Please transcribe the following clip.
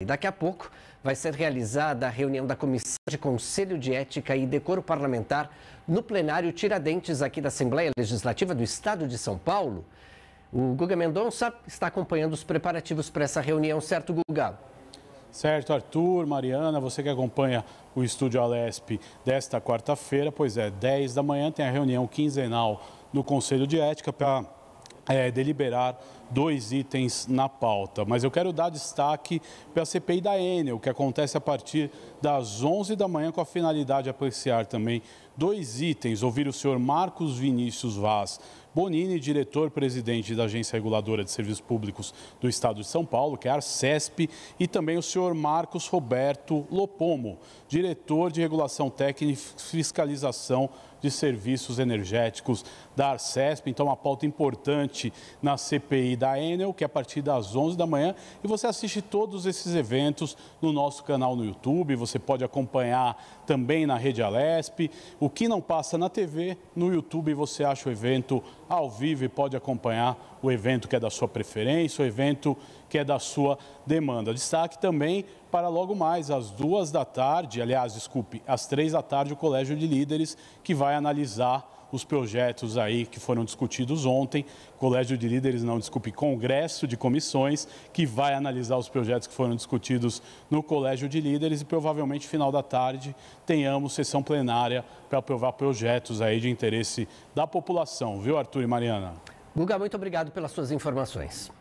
E daqui a pouco vai ser realizada a reunião da Comissão de Conselho de Ética e Decoro Parlamentar no plenário Tiradentes aqui da Assembleia Legislativa do Estado de São Paulo. O Guga Mendonça está acompanhando os preparativos para essa reunião, certo, Guga? Certo, Arthur, Mariana, você que acompanha o Estúdio Alesp desta quarta-feira, pois é, 10 da manhã tem a reunião quinzenal no Conselho de Ética para é, deliberar dois itens na pauta, mas eu quero dar destaque para a CPI da Enel, que acontece a partir das 11 da manhã, com a finalidade de apreciar também dois itens, ouvir o senhor Marcos Vinícius Vaz, Bonini, diretor-presidente da Agência Reguladora de Serviços Públicos do Estado de São Paulo, que é a Arcesp, e também o senhor Marcos Roberto Lopomo, diretor de Regulação Técnica e Fiscalização de Serviços Energéticos da Arcesp. Então, uma pauta importante na CPI da Enel, que é a partir das 11 da manhã. E você assiste todos esses eventos no nosso canal no YouTube. Você pode acompanhar também na Rede Alesp. O que não passa na TV, no YouTube você acha o evento ao vivo e pode acompanhar o evento que é da sua preferência, o evento que é da sua demanda. Destaque também para logo mais, às duas da tarde, aliás, desculpe, às três da tarde, o Colégio de Líderes, que vai analisar os projetos aí que foram discutidos ontem, Colégio de Líderes, não, desculpe, Congresso de Comissões, que vai analisar os projetos que foram discutidos no Colégio de Líderes e provavelmente final da tarde tenhamos sessão plenária para aprovar projetos aí de interesse da população, viu, Arthur e Mariana? Guga, muito obrigado pelas suas informações.